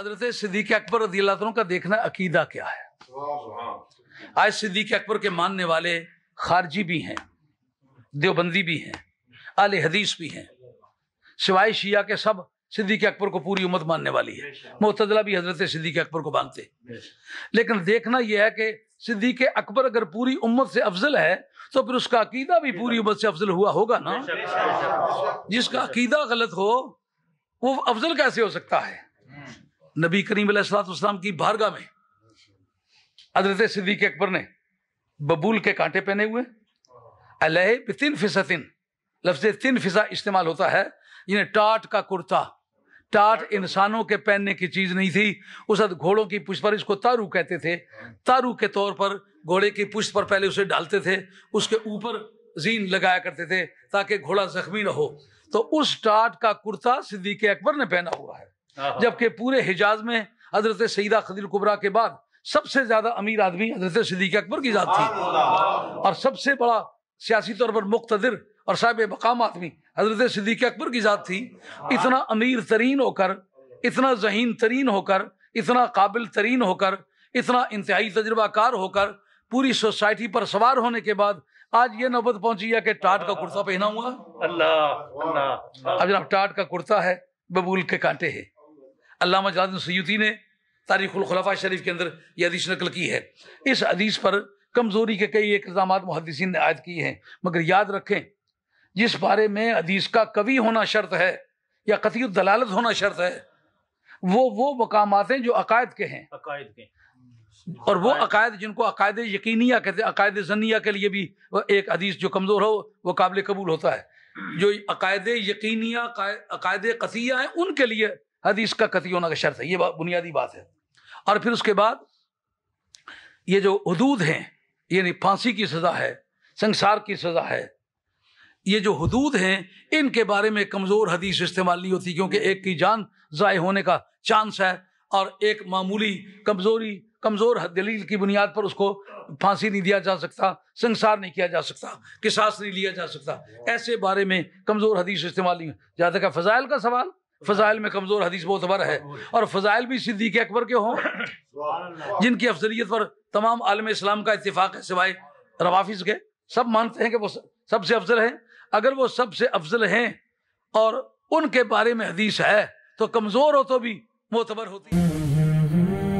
हजरत सिद्दीक अकबर रदील्ला का देखना अकीदा क्या है आज सिद्दीक अकबर के मानने वाले खारजी भी हैं देवबंदी भी हैं आल हदीस भी हैं सिवाय शिया के सब सिद्दीक अकबर को पूरी उम्मत मानने वाली है मोतजला भी हजरत सिद्दीक अकबर को मानते लेकिन देखना यह है कि सिद्दीक अकबर अगर पूरी उम्मत से अफजल है तो फिर उसका अकीदा भी पूरी उम्मत से अफजल हुआ होगा ना जिसका अकीदा गलत हो वो अफजल कैसे हो सकता है नबी करीम सलाम की बारगाह में अदरत सिद्दीक अकबर ने बबूल के कांटे पहने हुए अलह तीन फिसा तीन लफ्ज तिन फिसा इस्तेमाल होता है यानी टाट का कुर्ता टाट इंसानों के पहनने की चीज नहीं थी उस घोड़ों की पुष्ट पर इसको तारू कहते थे तारू के तौर पर घोड़े की पुष्ट पर पहले उसे डालते थे उसके ऊपर जीन लगाया करते थे ताकि घोड़ा जख्मी ना हो तो उस टाट का कुर्ता सिद्दीक अकबर ने पहना हुआ है हाँ, हाँ। जबकि पूरे हिजाज में हजरत सईदा खदील कुबरा के बाद सबसे ज्यादा अमीर आदमी हजरत सदीक अकबर की जात थी और सबसे बड़ा सियासी तौर पर मुख्तर और साहब मकाम आदमी हजरत सदीक अकबर की जात थी हाँ। इतना अमीर तरीन होकर इतना जहीन तरीन होकर इतना काबिल तरीन होकर इतना इंतहाई तजर्बाकार होकर पूरी सोसाइटी पर सवार होने के बाद आज ये नौबत पहुंची है कि टाट का कुर्ता पहना हुआ अल्लाह अब जनाब टाट का कुर्ता है बबूल के कांटे है अलामा जलाद सैदी ने तारीखुल शरीफ के अंदर यह अदीश नकल की है इस अदीस पर कमज़ोरी के कई इकदाम मुहदसिन ने आयद किए हैं मगर याद रखें जिस बारे में अदीस का कवि होना शर्त है या कथी दलालत होना शर्त है वो वो मकाम हैं जो अकायद के हैं अकायद के और वो अकायद जिनको अकायद यकीनिया कहते हैं अकायद जनिया के लिए भी एक अदीस जो कमज़ोर हो वो काबिल कबूल होता है जो अकायद यकीनिया अकायद कसिया हैं उनके लिए हदीस का कति होना का शर्त है ये बुनियादी बात है और फिर उसके बाद ये जो हदूद हैं यानी फांसी की सज़ा है संसार की सज़ा है ये जो हदूद हैं इनके बारे में कमज़ोर हदीस इस्तेमाल नहीं होती क्योंकि एक की जान ज़ाय होने का चांस है और एक मामूली कमज़ोरी कमज़ोर दलील की बुनियाद पर उसको फांसी नहीं दिया जा सकता संसार नहीं किया जा सकता किसास नहीं लिया जा सकता ऐसे बारे में कमज़ोर हदीस इस्तेमाल नहीं जहाँ तक फजाइल का सवाल फजाइल में कमज़ोर हदीस मोतबर है और फजाइल भी सिद्दीक अकबर के हों जिनकी अफजलियत पर तमाम आलम इस्लाम का इतफाक़ है सिवाय रवाफिज के सब मानते हैं कि वो सबसे अफजल हैं अगर वो सबसे अफजल हैं और उनके बारे में हदीस है तो कमज़ोर हो तो भी मोतबर होती है